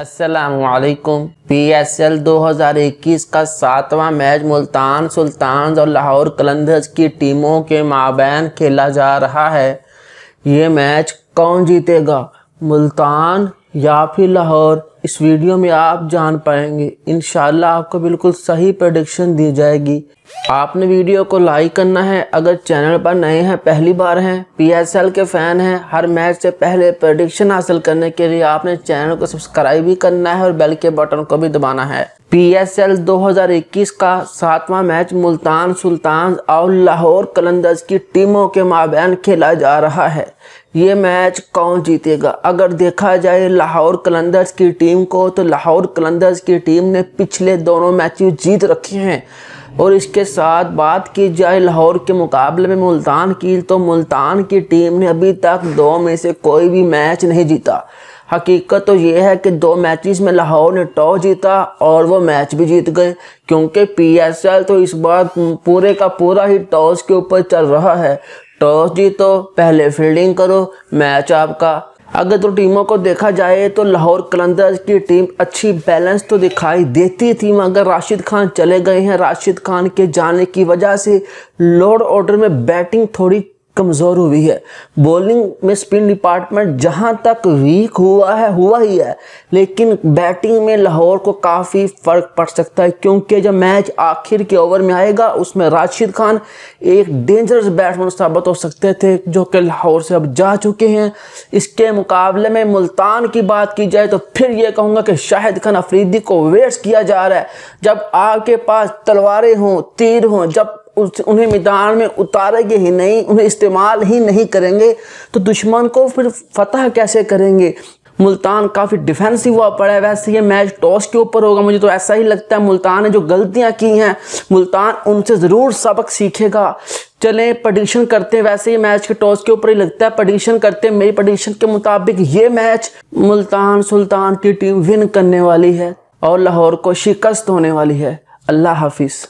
السلام علیکم پی S L دو ہزار اکیس کا ساتواں میچ ملتان سلطان اور لاہور کلندرز کی ٹیموں کے مابین کھیلا جا رہا ہے یہ میچ کون جیتے گا ملتان یا پھر لاہور اس ویڈیو میں آپ جان پائیں گے انشاءاللہ آپ کو بالکل صحیح پریڈکشن دی جائے گی آپ نے ویڈیو کو لائک کرنا ہے اگر چینل پر نئے ہیں پہلی بار ہیں پی ایس ایل کے بٹن کو بھی دبانا ہے پی ایس ایل دو ہزار اکیس کا ساتواں میچ ملتان سلطان اور لاہور کلندرز کی ٹیموں کے مابین کھیلا جا رہا ہے یہ میچ کون جیتے گا اگر دیکھا جائے لاہور کلندرز کی ٹیم ٹیم کو تو لاہور کلندرز کی ٹیم نے پچھلے دونوں میچز جیت رکھے ہیں اور اس کے ساتھ بات کی جائے لاہور کے مقابلے میں ملتان کی تو ملتان کی ٹیم نے ابھی تک دو میں سے کوئی بھی میچ نہیں جیتا حقیقت تو یہ ہے کہ دو میچز میں لاہور نے ٹو جیتا اور وہ میچ بھی جیت گئے کیونکہ پی ایس ایل تو اس بار پورے کا پورا ہی ٹاس کے اوپر چل رہا ہے ٹاس جیتو پہلے فیلڈنگ کرو میچ آپ کا اگر تو ٹیموں کو دیکھا جائے تو لاہور کلندرز کی ٹیم اچھی بیلنس تو دکھائی دیتی تھی مگر راشد خان چلے گئے ہیں راشد خان کے جانے کی وجہ سے لوڈ آرڈر میں بیٹنگ تھوڑی کمزور ہوئی ہے بولنگ میں سپن ڈپارٹمنٹ جہاں تک ویک ہوا ہے ہوا ہی ہے لیکن بیٹنگ میں لاہور کو کافی فرق پڑ سکتا ہے کیونکہ جب میچ آخر کے اوور میں آئے گا اس میں راشد خان ایک ڈینجرس بیٹسمین ثابت ہو سکتے تھے جو کہ لاہور سے اب جا چکے ہیں اس کے مقابلے میں ملتان کی بات کی جائے تو پھر یہ کہوں گا کہ شاہد خان افریدی کو ویسٹ کیا جا رہا ہے جب آپ کے پاس تلواریں ہوں تیر ہوں جب انہیں میدان میں اتارے ہی نہیں انہیں استعمال ہی نہیں کریں گے تو دشمن کو پھر فتح کیسے کریں گے ملتان کافی ہوا پڑا ہے ویسے یہ میچ ٹاس کے اوپر ہوگا مجھے تو ایسا ہی لگتا ہے ملتان نے جو غلطیاں کی ہیں ملتان ان سے ضرور سبق سیکھے گا چلیں پڈیشن کرتے ہیں ویسے یہ میچ کے ٹاس کے اوپر ہی لگتا ہے پڈیشن کرتے ہیں میری کے مطابق یہ میچ ملتان سلطان کی ٹیم ون کرنے والی ہے اور لاہور کو شکست ہونے والی ہے اللہ حافظ